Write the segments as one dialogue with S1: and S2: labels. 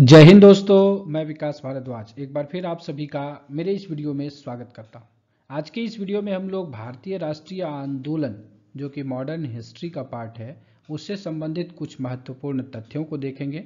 S1: जय हिंद दोस्तों मैं विकास भारद्वाज एक बार फिर आप सभी का मेरे इस वीडियो में स्वागत करता हूं आज के इस वीडियो में हम लोग भारतीय राष्ट्रीय आंदोलन जो कि मॉडर्न हिस्ट्री का पार्ट है उससे संबंधित कुछ महत्वपूर्ण तथ्यों को देखेंगे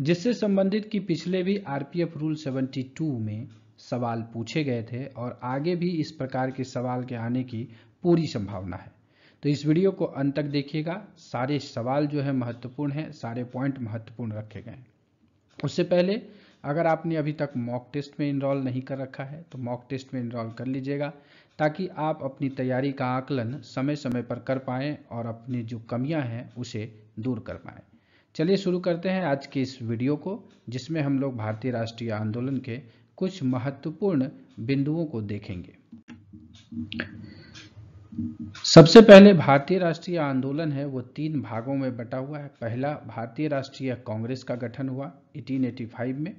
S1: जिससे संबंधित कि पिछले भी आरपीएफ रूल 72 में सवाल पूछे गए थे और आगे भी इस प्रकार के सवाल के आने की पूरी संभावना है तो इस वीडियो को अंत तक देखिएगा सारे सवाल जो है महत्वपूर्ण है सारे पॉइंट महत्वपूर्ण रखे गए हैं उससे पहले अगर आपने अभी तक मॉक टेस्ट में इनरोल नहीं कर रखा है तो मॉक टेस्ट में इनरोल कर लीजिएगा ताकि आप अपनी तैयारी का आकलन समय समय पर कर पाएँ और अपनी जो कमियाँ हैं उसे दूर कर पाएँ चलिए शुरू करते हैं आज के इस वीडियो को जिसमें हम लोग भारतीय राष्ट्रीय आंदोलन के कुछ महत्वपूर्ण बिंदुओं को देखेंगे सबसे पहले भारतीय राष्ट्रीय आंदोलन है वो तीन भागों में बटा हुआ है पहला भारतीय राष्ट्रीय कांग्रेस का गठन हुआ 1885 में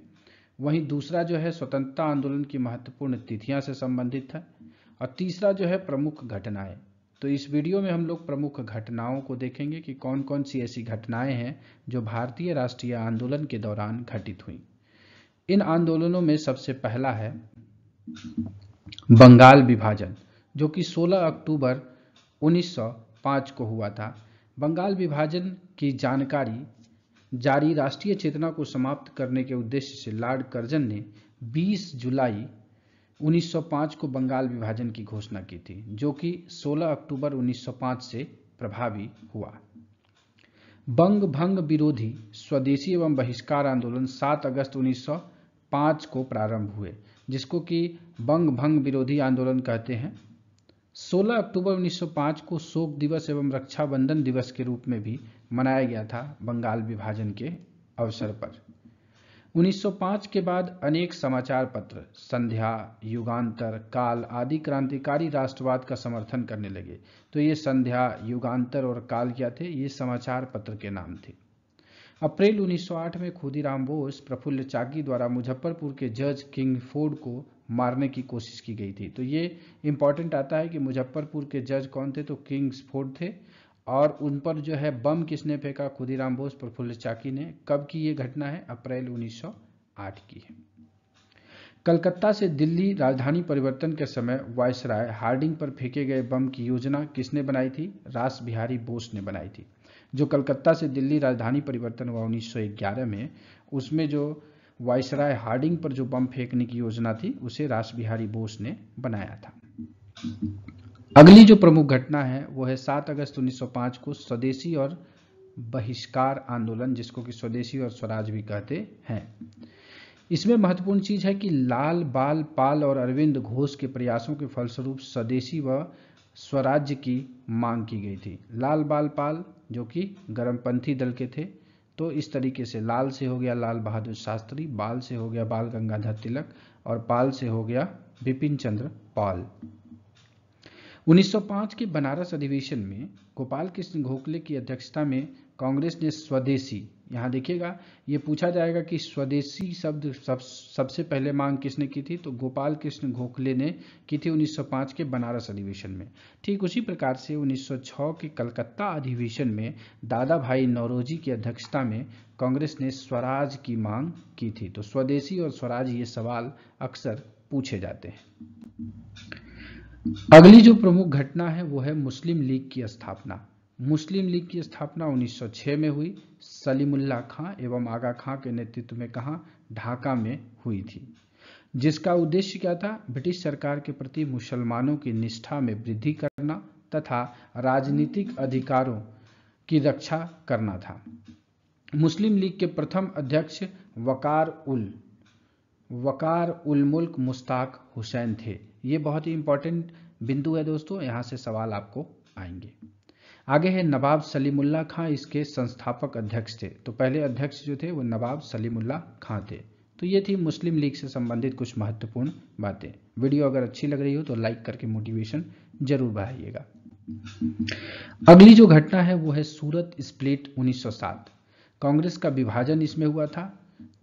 S1: वहीं दूसरा जो है स्वतंत्रता आंदोलन की महत्वपूर्ण तिथियां से संबंधित है और तीसरा जो है प्रमुख घटनाएं तो इस वीडियो में हम लोग प्रमुख घटनाओं को देखेंगे कि कौन कौन सी ऐसी घटनाएं हैं जो भारतीय राष्ट्रीय आंदोलन के दौरान घटित हुई इन आंदोलनों में सबसे पहला है बंगाल विभाजन जो कि 16 अक्टूबर 1905 को हुआ था बंगाल विभाजन की जानकारी जारी राष्ट्रीय चेतना को समाप्त करने के उद्देश्य से लॉर्ड कर्जन ने 20 जुलाई 1905 को बंगाल विभाजन की घोषणा की थी जो कि 16 अक्टूबर 1905 से प्रभावी हुआ बंग भंग विरोधी स्वदेशी एवं बहिष्कार आंदोलन 7 अगस्त 1905 को प्रारंभ हुए जिसको कि बंग भंग विरोधी आंदोलन कहते हैं 16 अक्टूबर 1905 को शोक दिवस एवं रक्षाबंधन दिवस के रूप में भी मनाया गया था बंगाल विभाजन के अवसर पर 1905 के बाद अनेक समाचार पत्र संध्या युगांतर काल आदि क्रांतिकारी राष्ट्रवाद का समर्थन करने लगे तो ये संध्या युगांतर और काल क्या थे ये समाचार पत्र के नाम थे अप्रैल 1908 में खुदीराम बोस प्रफुल्ल चाकी द्वारा मुजफ्फरपुर के जज किंग फोर्ड को मारने की कोशिश की गई थी तो ये इम्पॉर्टेंट आता है कि मुजफ्फरपुर के जज कौन थे तो किंग्स फोर्ड थे और उन पर जो है बम किसने फेंका खुदीराम बोस प्रफुल्ल चाकी ने कब की ये घटना है अप्रैल 1908 की है कलकत्ता से दिल्ली राजधानी परिवर्तन के समय वायसराय हार्डिंग पर फेंके गए बम की योजना किसने बनाई थी रास बिहारी बोस ने बनाई थी जो कलकत्ता से दिल्ली राजधानी परिवर्तन हुआ 1911 में उसमें जो वायसराय हार्डिंग पर जो बम फेंकने की योजना थी उसे रास बिहारी बोस ने बनाया था अगली जो प्रमुख घटना है वो है 7 अगस्त 1905 को स्वदेशी और बहिष्कार आंदोलन जिसको कि स्वदेशी और स्वराज भी कहते हैं इसमें महत्वपूर्ण चीज है कि लाल बाल पाल और अरविंद घोष के प्रयासों के फलस्वरूप स्वदेशी व स्वराज्य की मांग की गई थी लाल बाल पाल जो कि गर्मपंथी दल के थे तो इस तरीके से लाल से हो गया लाल बहादुर शास्त्री बाल से हो गया बाल गंगाधर तिलक और पाल से हो गया विपिन चंद्र पाल 1905 के बनारस अधिवेशन में गोपाल कृष्ण गोखले की अध्यक्षता में कांग्रेस ने स्वदेशी यहाँ देखिएगा ये पूछा जाएगा कि स्वदेशी शब्द सब सबसे पहले मांग किसने की थी तो गोपाल कृष्ण गोखले ने की थी 1905 के बनारस अधिवेशन में ठीक उसी प्रकार से 1906 के कलकत्ता अधिवेशन में दादा भाई नौरोजी की अध्यक्षता में कांग्रेस ने स्वराज की मांग की थी तो स्वदेशी और स्वराज ये सवाल अक्सर पूछे जाते हैं अगली जो प्रमुख घटना है वो है मुस्लिम लीग की स्थापना मुस्लिम लीग की स्थापना 1906 में हुई सलीमुल्लाह खां एवं आगा खां के नेतृत्व में कहा ढाका में हुई थी जिसका उद्देश्य क्या था ब्रिटिश सरकार के प्रति मुसलमानों की निष्ठा में वृद्धि करना तथा राजनीतिक अधिकारों की रक्षा करना था मुस्लिम लीग के प्रथम अध्यक्ष वकार उल वकार उल मुल्क मुश्ताक हुसैन थे ये बहुत ही इंपॉर्टेंट बिंदु है दोस्तों यहाँ से सवाल आपको आएंगे आगे है नवाब सलीमुल्ला खां इसके संस्थापक अध्यक्ष थे तो पहले अध्यक्ष जो थे वो नवाब सलीमुल्ला खां थे तो ये थी मुस्लिम लीग से संबंधित कुछ महत्वपूर्ण बातें वीडियो अगर अच्छी लग रही हो तो लाइक करके मोटिवेशन जरूर बढ़ाइएगा अगली जो घटना है वो है सूरत स्प्लिट 1907 कांग्रेस का विभाजन इसमें हुआ था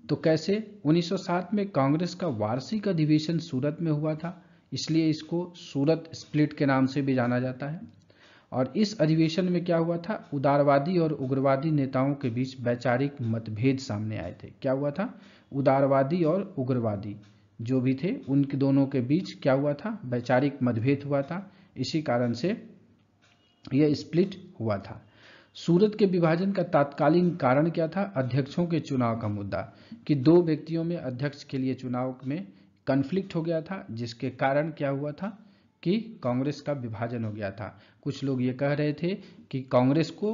S1: तो कैसे 1907 में कांग्रेस का वार्षिक अधिवेशन सूरत में हुआ था इसलिए इसको सूरत स्प्लिट के नाम से भी जाना जाता है और इस अधिवेशन में क्या हुआ था उदारवादी और उग्रवादी नेताओं के बीच वैचारिक मतभेद सामने आए थे क्या हुआ था उदारवादी और उग्रवादी जो भी थे उनके दोनों के बीच क्या हुआ था वैचारिक मतभेद हुआ था इसी कारण से यह स्प्लिट हुआ था सूरत के विभाजन का तात्कालीन कारण क्या था अध्यक्षों के चुनाव का मुद्दा कि दो व्यक्तियों में अध्यक्ष के लिए चुनाव में कन्फ्लिक्ट हो गया था जिसके कारण क्या हुआ था कि कांग्रेस का विभाजन हो गया था कुछ लोग ये कह रहे थे कि कांग्रेस को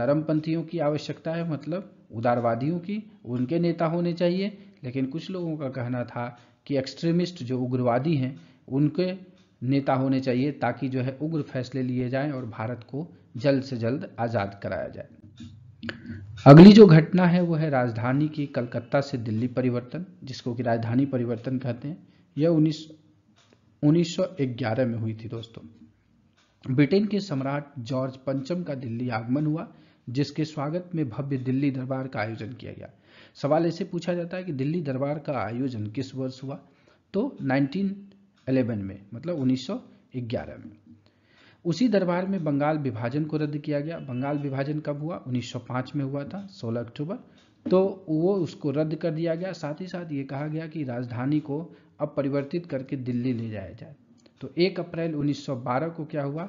S1: नरमपंथियों की आवश्यकता है मतलब उदारवादियों की उनके नेता होने चाहिए लेकिन कुछ लोगों का कहना था कि एक्सट्रीमिस्ट जो उग्रवादी हैं उनके नेता होने चाहिए ताकि जो है उग्र फैसले लिए जाएं और भारत को जल्द से जल्द आज़ाद कराया जाए अगली जो घटना है वो है राजधानी की कलकत्ता से दिल्ली परिवर्तन जिसको कि राजधानी परिवर्तन कहते हैं यह उन्नीस 1911 में हुई थी दोस्तों ब्रिटेन के सम्राट जॉर्ज पंचम का दिल्ली आगमन हुआ जिसके स्वागत में भव्य दिल्ली दरबार का आयोजन किया गया सवाल ऐसे पूछा जाता है कि दिल्ली दरबार का आयोजन किस वर्ष हुआ तो 1911 में मतलब 1911 में उसी दरबार में बंगाल विभाजन को रद्द किया गया बंगाल विभाजन कब हुआ 1905 में हुआ था 16 अक्टूबर तो वो उसको रद्द कर दिया गया साथ ही साथ ये कहा गया कि राजधानी को अब परिवर्तित करके दिल्ली ले जाया जाए तो 1 अप्रैल 1912 को क्या हुआ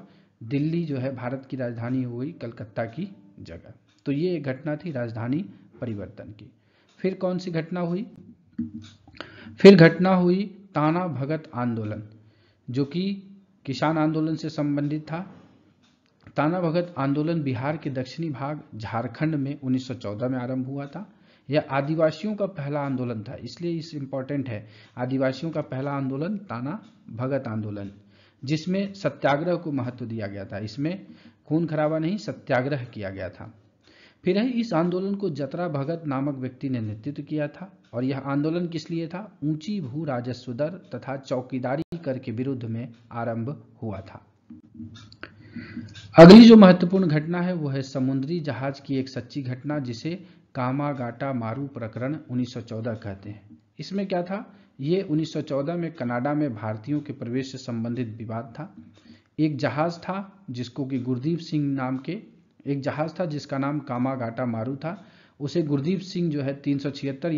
S1: दिल्ली जो है भारत की राजधानी हुई कलकत्ता की जगह तो ये एक घटना थी राजधानी परिवर्तन की फिर कौन सी घटना हुई फिर घटना हुई ताना भगत आंदोलन जो कि किसान आंदोलन से संबंधित था ताना भगत आंदोलन बिहार के दक्षिणी भाग झारखंड में 1914 में आरंभ हुआ था यह आदिवासियों का पहला आंदोलन था इसलिए इस इंपॉर्टेंट है आदिवासियों का पहला आंदोलन ताना भगत आंदोलन जिसमें सत्याग्रह को महत्व दिया गया था इसमें खून खराबा नहीं सत्याग्रह किया गया था फिर है इस आंदोलन को जतरा भगत नामक व्यक्ति ने नेतृत्व किया था और यह आंदोलन किस लिए था ऊंची भू राजस्व दर तथा चौकीदारी कर के विरुद्ध में आरंभ हुआ था अगली जो महत्वपूर्ण घटना है वो है समुद्री जहाज की एक सच्ची घटना जिसे कामागाटा मारू प्रकरण 1914 कहते हैं इसमें क्या था ये 1914 में कनाडा में भारतीयों के प्रवेश से संबंधित विवाद था एक जहाज था जिसको कि गुरदीप सिंह नाम के एक जहाज था जिसका नाम कामागाटा मारू था उसे गुरदीप सिंह जो है तीन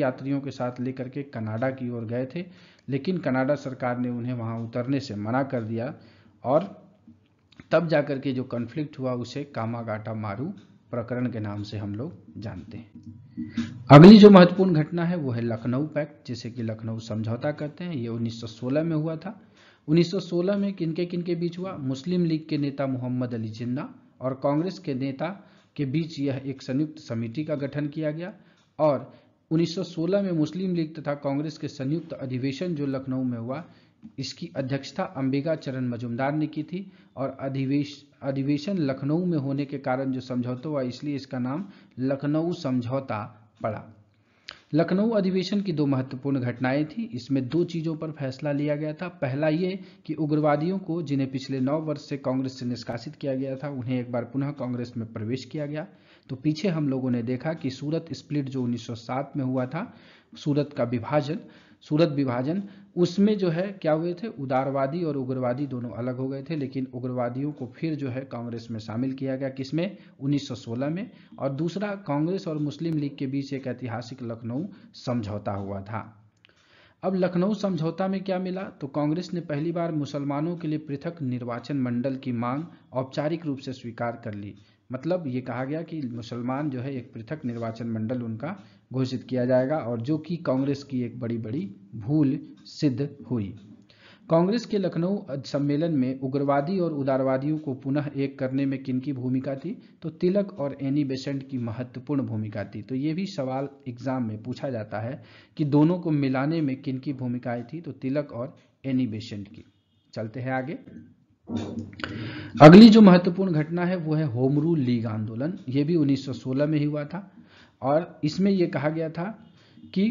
S1: यात्रियों के साथ लेकर के कनाडा की ओर गए थे लेकिन कनाडा सरकार ने उन्हें वहां उतरने से मना कर दिया और तब जाकर के जो कन्फ्लिक्ट हुआ उसे कामागाटा मारू प्रकरण के नाम से हम लोग जानते हैं अगली जो महत्वपूर्ण घटना है वो है लखनऊ पैक्ट जिसे कि लखनऊ समझौता कहते हैं ये 1916 में हुआ था 1916 में किनके किनके बीच हुआ मुस्लिम लीग के नेता मोहम्मद अली जिन्ना और कांग्रेस के नेता के बीच यह एक संयुक्त समिति का गठन किया गया और 1916 में मुस्लिम लीग तथा कांग्रेस के संयुक्त अधिवेशन जो लखनऊ में हुआ इसकी अध्यक्षता अंबिका चरण मजुमदार ने की थी और अधिवेश अधिवेशन लखनऊ में होने के कारण जो समझौता हुआ इसलिए इसका नाम लखनऊ समझौता पड़ा लखनऊ अधिवेशन की दो महत्वपूर्ण घटनाएं थी इसमें दो चीज़ों पर फैसला लिया गया था पहला ये कि उग्रवादियों को जिन्हें पिछले नौ वर्ष से कांग्रेस से निष्कासित किया गया था उन्हें एक बार पुनः कांग्रेस में प्रवेश किया गया तो पीछे हम लोगों ने देखा कि सूरत स्प्लिट जो 1907 में हुआ था सूरत का विभाजन सूरत विभाजन उसमें जो है क्या हुए थे उदारवादी और उग्रवादी दोनों अलग हो गए थे लेकिन उग्रवादियों को फिर जो है कांग्रेस में शामिल किया गया किसमें 1916 में और दूसरा कांग्रेस और मुस्लिम लीग के बीच एक ऐतिहासिक लखनऊ समझौता हुआ था अब लखनऊ समझौता में क्या मिला तो कांग्रेस ने पहली बार मुसलमानों के लिए पृथक निर्वाचन मंडल की मांग औपचारिक रूप से स्वीकार कर ली मतलब ये कहा गया कि मुसलमान जो है एक पृथक निर्वाचन मंडल उनका घोषित किया जाएगा और जो कि कांग्रेस की एक बड़ी बड़ी भूल सिद्ध हुई कांग्रेस के लखनऊ सम्मेलन में उग्रवादी और उदारवादियों को पुनः एक करने में किन की भूमिका थी तो तिलक और एनी बेसेंट की महत्वपूर्ण भूमिका थी तो ये भी सवाल एग्जाम में पूछा जाता है कि दोनों को मिलाने में किन की भूमिकाएं थी तो तिलक और एनी बेसेंट की चलते हैं आगे अगली जो महत्वपूर्ण घटना है वो है होमरू लीग आंदोलन ये भी 1916 में ही हुआ था और इसमें यह कहा गया था कि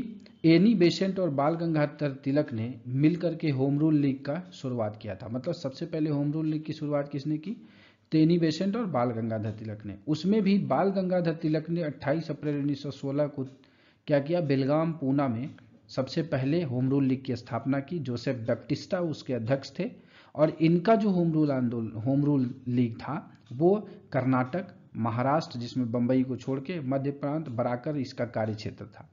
S1: एनी बेसेंट और बाल गंगाधर तिलक ने मिलकर के होम रूल लीग का शुरुआत किया था मतलब सबसे पहले होम रूल लीग की शुरुआत किसने की तेनी बेसेंट और बाल गंगाधर तिलक ने उसमें भी बाल गंगाधर तिलक ने 28 अप्रैल 1916 को क्या किया बेलगाम पूना में सबसे पहले होम रूल लीग की स्थापना की जोसेफ बैप्टिस्टा उसके अध्यक्ष थे और इनका जो होम रूल आंदोलन होम रूल लीग था वो कर्नाटक महाराष्ट्र जिसमें बम्बई को छोड़ के मध्य प्रांत बराकर इसका कार्य क्षेत्र था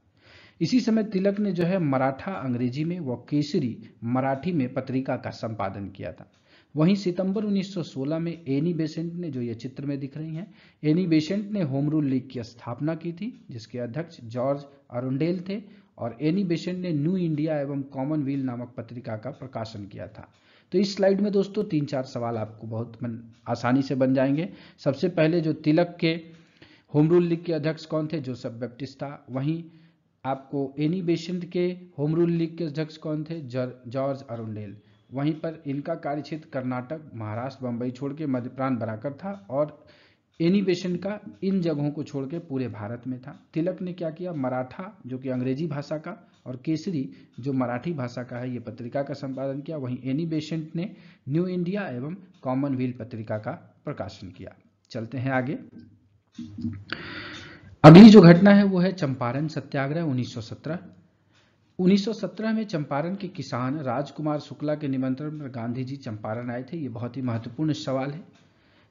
S1: इसी समय तिलक ने जो है मराठा अंग्रेजी में व केसरी मराठी में पत्रिका का संपादन किया था वहीं सितंबर 1916 में एनी बेसेंट ने जो ये चित्र में दिख रही हैं एनी बेसेंट ने होम रूल लीग की स्थापना की थी जिसके अध्यक्ष जॉर्ज अरुंडेल थे और एनी बेसेंट ने न्यू इंडिया एवं कॉमनवेल्थ नामक पत्रिका का प्रकाशन किया था तो इस स्लाइड में दोस्तों तीन चार सवाल आपको बहुत मन, आसानी से बन जाएंगे सबसे पहले जो तिलक के होम रूल लीग के अध्यक्ष कौन थे जोसेफ था वहीं आपको एनी बेसेंट के होम रूल लीग के अध्यक्ष कौन थे जॉर्ज अरुंडेल वहीं पर इनका कार्यक्षेत्र कर्नाटक महाराष्ट्र बम्बई छोड़ के मध्य प्रांत बनाकर था और एनिवेशन का इन जगहों को छोड़ के पूरे भारत में था तिलक ने क्या किया मराठा जो कि अंग्रेजी भाषा का और केसरी जो मराठी भाषा का है ये पत्रिका का संपादन किया वहीं एनिवेशन ने न्यू इंडिया एवं कॉमनवेल्थ पत्रिका का प्रकाशन किया चलते हैं आगे अगली जो घटना है वो है चंपारण सत्याग्रह 1917 1917 में चंपारण के किसान राजकुमार शुक्ला के निमंत्रण पर गांधी जी चंपारण आए थे ये बहुत ही महत्वपूर्ण सवाल है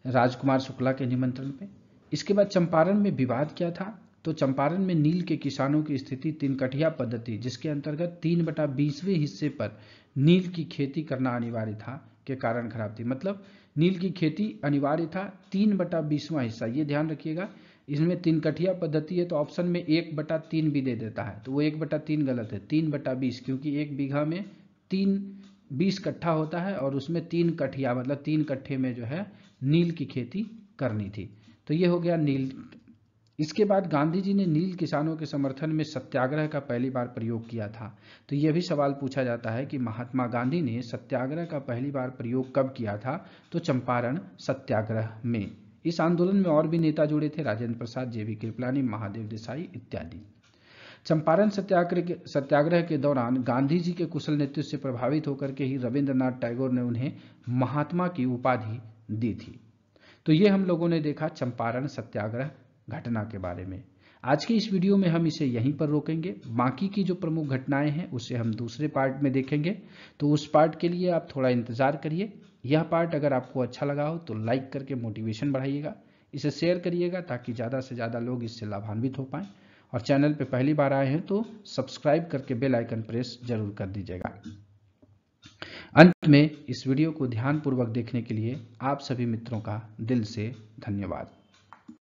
S1: राजकुमार शुक्ला के निमंत्रण पे इसके बाद चंपारण में विवाद क्या था तो चंपारण में नील के किसानों की स्थिति तिनकटिया पद्धति जिसके अंतर्गत तीन बटा बीसवें हिस्से पर नील की खेती करना अनिवार्य था के कारण खराब थी मतलब नील की खेती अनिवार्य था तीन बटा बीसवा हिस्सा ये ध्यान रखिएगा इसमें तीन कठिया पद्धति है तो ऑप्शन में एक बटा तीन भी दे देता है तो वो एक बटा तीन गलत है तीन बटा बीस क्योंकि एक बीघा में तीन बीस कट्ठा होता है और उसमें तीन कठिया मतलब तीन कट्ठे में जो है नील की खेती करनी थी तो ये हो गया नील इसके बाद गांधी जी ने नील किसानों के समर्थन में सत्याग्रह का पहली बार प्रयोग किया था तो यह भी सवाल पूछा जाता है कि महात्मा गांधी ने सत्याग्रह का पहली बार प्रयोग कब किया था तो चंपारण सत्याग्रह में इस आंदोलन में और भी नेता जुड़े थे राजेंद्र प्रसाद जेवी कृपलानी महादेव देसाई इत्यादि चंपारण सत्याग्रह के सत्याग्रह के दौरान गांधी जी के कुशल नेतृत्व से प्रभावित होकर के ही रविंद्रनाथ टैगोर ने उन्हें महात्मा की उपाधि दी थी तो ये हम लोगों ने देखा चंपारण सत्याग्रह घटना के बारे में आज की इस वीडियो में हम इसे यहीं पर रोकेंगे बाकी की जो प्रमुख घटनाएं हैं उसे हम दूसरे पार्ट में देखेंगे तो उस पार्ट के लिए आप थोड़ा इंतजार करिए यह पार्ट अगर आपको अच्छा लगा हो तो लाइक करके मोटिवेशन बढ़ाइएगा इसे शेयर करिएगा ताकि ज़्यादा से ज़्यादा लोग इससे लाभान्वित हो पाएँ और चैनल पर पहली बार आए हैं तो सब्सक्राइब करके बेलाइकन प्रेस जरूर कर दीजिएगा अंत में इस वीडियो को ध्यानपूर्वक देखने के लिए आप सभी मित्रों का दिल से धन्यवाद